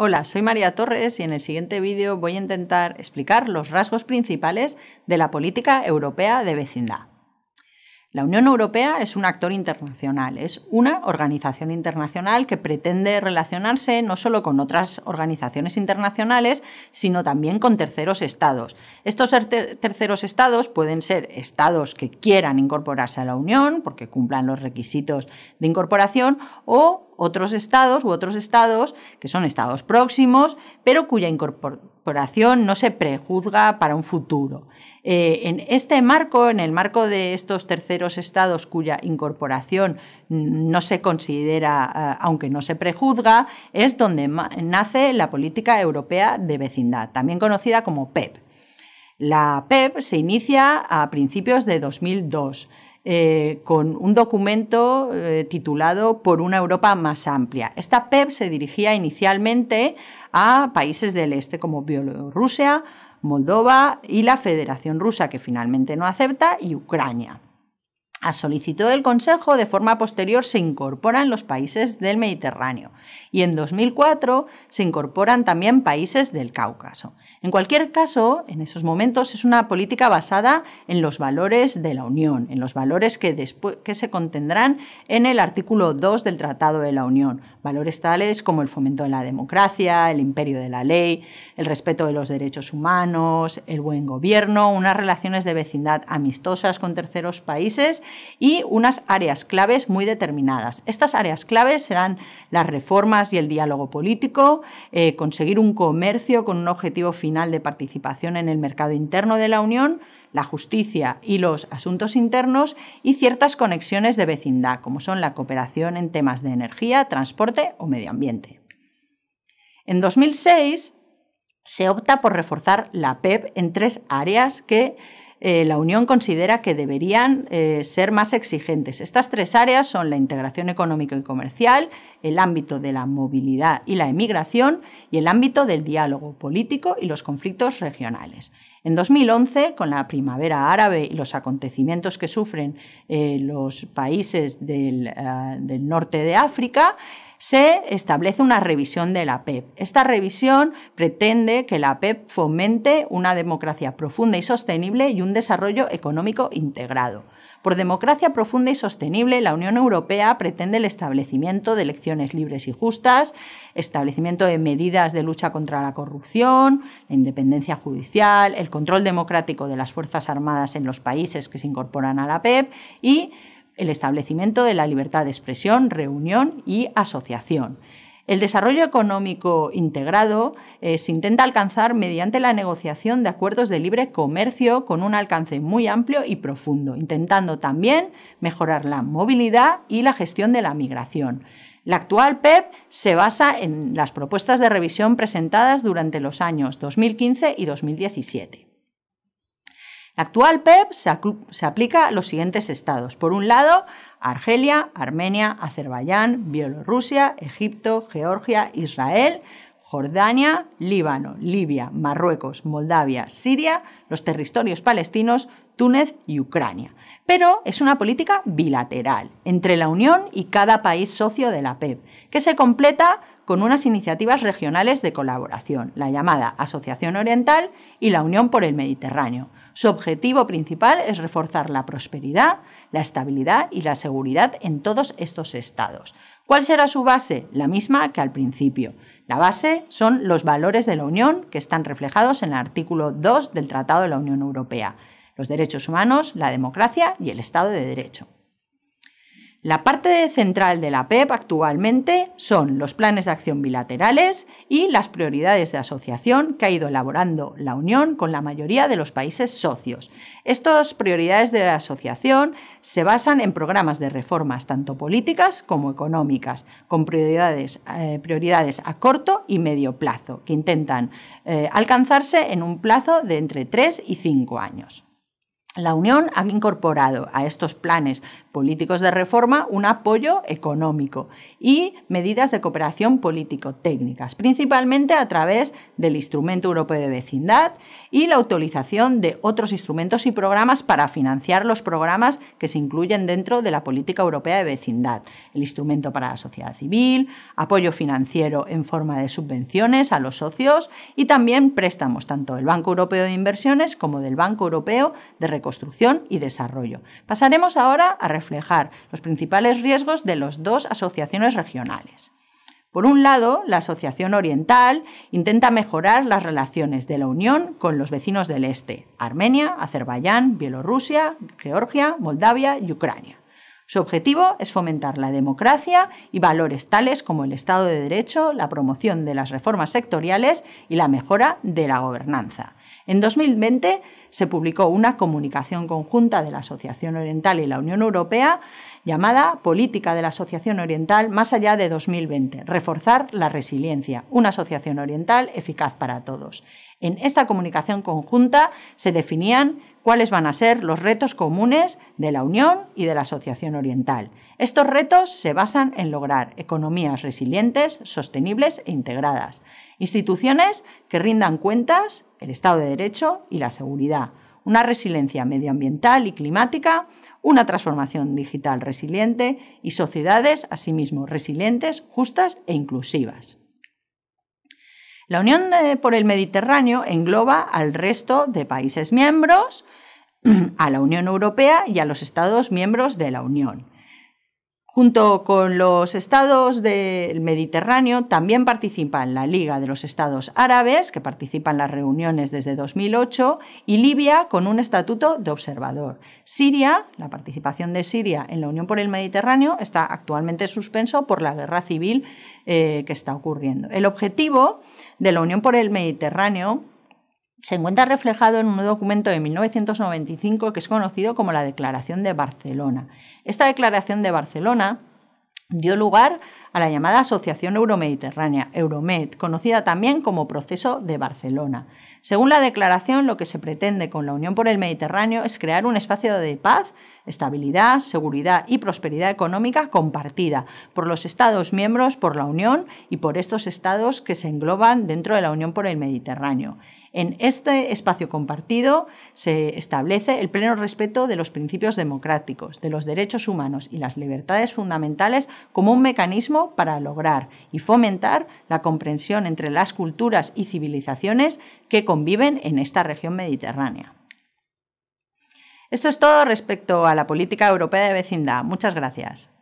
Hola, soy María Torres y en el siguiente vídeo voy a intentar explicar los rasgos principales de la política europea de vecindad. La Unión Europea es un actor internacional, es una organización internacional que pretende relacionarse no solo con otras organizaciones internacionales, sino también con terceros estados. Estos er-, terceros estados pueden ser estados que quieran incorporarse a la Unión porque cumplan los requisitos de incorporación o otros estados u otros estados que son estados próximos, pero cuya incorporación no se prejuzga para un futuro. Eh, en este marco, en el marco de estos terceros estados cuya incorporación no se considera, eh, aunque no se prejuzga, es donde nace la política europea de vecindad, también conocida como PEP. E la PEP e se inicia a principios de 2002. Eh, con un documento eh, titulado Por una Europa más amplia. Esta PEP e se dirigía inicialmente a países del este como Bielorrusia, Moldova y la Federación Rusa, que finalmente no acepta, y Ucrania. A solicitud del Consejo, de forma posterior se incorporan los países del Mediterráneo y en 2004 se incorporan también países del Cáucaso. En cualquier caso, en esos momentos es una política basada en los valores de la Unión, en los valores que, después, que se contendrán en el artículo 2 del Tratado de la Unión, valores tales como el fomento de la democracia, el imperio de la ley, el respeto de los derechos humanos, el buen gobierno, unas relaciones de vecindad amistosas con terceros países, y unas áreas claves muy determinadas. Estas áreas claves serán las reformas y el diálogo político, eh, conseguir un comercio con un objetivo final de participación en el mercado interno de la Unión, la justicia y los asuntos internos y ciertas conexiones de vecindad, como son la cooperación en temas de energía, transporte o medio ambiente. En 2006 se opta por reforzar la PEP e en tres áreas que eh, la Unión considera que deberían eh, ser más exigentes. Estas tres áreas son la integración económica y comercial, el ámbito de la movilidad y la emigración y el ámbito del diálogo político y los conflictos regionales. En 2011, con la primavera árabe y los acontecimientos que sufren eh, los países ah, del norte de África, se establece una revisión de la PEP. E Esta revisión pretende que la PEP e fomente una democracia profunda y sostenible y un desarrollo económico integrado. Por democracia profunda y sostenible, la Unión Europea pretende el establecimiento de elecciones libres y justas, establecimiento de medidas de lucha contra la corrupción, la independencia judicial, el control democrático de las Fuerzas Armadas en los países que se incorporan a la PEP e y el establecimiento de la libertad de expresión, reunión y asociación. El desarrollo económico integrado eh, se intenta alcanzar mediante la negociación de acuerdos de libre comercio con un alcance muy amplio y profundo, intentando también mejorar la movilidad y la gestión de la migración. La actual PEP e se basa en las propuestas de revisión presentadas durante los años 2015 y 2017. La actual PEP e se, aplica a los siguientes estados. Por un lado, Argelia, Armenia, Azerbaiyán, Bielorrusia, Egipto, Georgia, Israel, Jordania, Líbano, Libia, Marruecos, Moldavia, Siria, los territorios palestinos, Túnez y Ucrania. Pero es una política bilateral entre la Unión y cada país socio de la PEP, e que se completa con unas iniciativas regionales de colaboración, la llamada Asociación Oriental y la Unión por el Mediterráneo, su objetivo principal es reforzar la prosperidad, la estabilidad y la seguridad en todos estos estados. ¿Cuál será su base? La misma que al principio. La base son los valores de la Unión que están reflejados en el artículo 2 del Tratado de la Unión Europea, los derechos humanos, la democracia y el Estado de Derecho. La parte central de la PEP e actualmente son los planes de acción bilaterales y las prioridades de asociación que ha ido elaborando la Unión con la mayoría de los países socios. Estas prioridades de asociación se basan en programas de reformas tanto políticas como económicas, con prioridades, eh, a corto y medio plazo, que intentan eh, alcanzarse en un plazo de entre tres y cinco años. La Unión ha incorporado a estos planes políticos de reforma un apoyo económico y medidas de cooperación político-técnicas, principalmente a través del Instrumento Europeo de Vecindad y la autorización de otros instrumentos y programas para financiar los programas que se incluyen dentro de la Política Europea de Vecindad, el Instrumento para la Sociedad Civil, apoyo financiero en forma de subvenciones a los socios y también préstamos tanto del Banco Europeo de Inversiones como del Banco Europeo de Reconstrucción construcción y desarrollo. Pasaremos ahora a reflejar los principales riesgos de las dos asociaciones regionales. Por un lado, la Asociación Oriental intenta mejorar las relaciones de la Unión con los vecinos del Este, Armenia, Azerbaiyán, Bielorrusia, Georgia, Moldavia y Ucrania. Su objetivo es fomentar la democracia y valores tales como el Estado de Derecho, la promoción de las reformas sectoriales y la mejora de la gobernanza. En 2020 se publicó una comunicación conjunta de la Asociación Oriental y la Unión Europea llamada Política de la Asociación Oriental más allá de 2020, reforzar la resiliencia, una asociación oriental eficaz para todos. En esta comunicación conjunta se definían cuáles van a ser los retos comunes de la Unión y de la Asociación Oriental. Estos retos se basan en lograr economías resilientes, sostenibles e integradas. Instituciones que rindan cuentas, el Estado de Derecho y la seguridad, una resiliencia medioambiental y climática, una transformación digital resiliente y sociedades, asimismo, resilientes, justas e inclusivas. La Unión eh, por el Mediterráneo engloba al resto de países miembros, a la Unión Europea y a los Estados miembros de la Unión. Junto con los estados del Mediterráneo, también participan la Liga de los Estados Árabes, que participa en las reuniones desde 2008, y Libia con un estatuto de observador. Siria, la participación de Siria en la Unión por el Mediterráneo, está actualmente suspenso por la guerra civil eh, que está ocurriendo. El objetivo de la Unión por el Mediterráneo se encuentra reflejado en un documento de 1995 que es conocido como la Declaración de Barcelona. Esta Declaración de Barcelona dio lugar a la llamada Asociación Euromediterránea, Euromed, conocida también como Proceso de Barcelona. Según la declaración, lo que se pretende con la Unión por el Mediterráneo es crear un espacio de paz, estabilidad, seguridad y prosperidad económica compartida por los Estados miembros, por la Unión y por estos Estados que se engloban dentro de la Unión por el Mediterráneo. En este espacio compartido se establece el pleno respeto de los principios democráticos, de los derechos humanos y las libertades fundamentales como un mecanismo para lograr y fomentar la comprensión entre las culturas y civilizaciones que conviven en esta región mediterránea. Esto es todo respecto a la política europea de vecindad. Muchas gracias.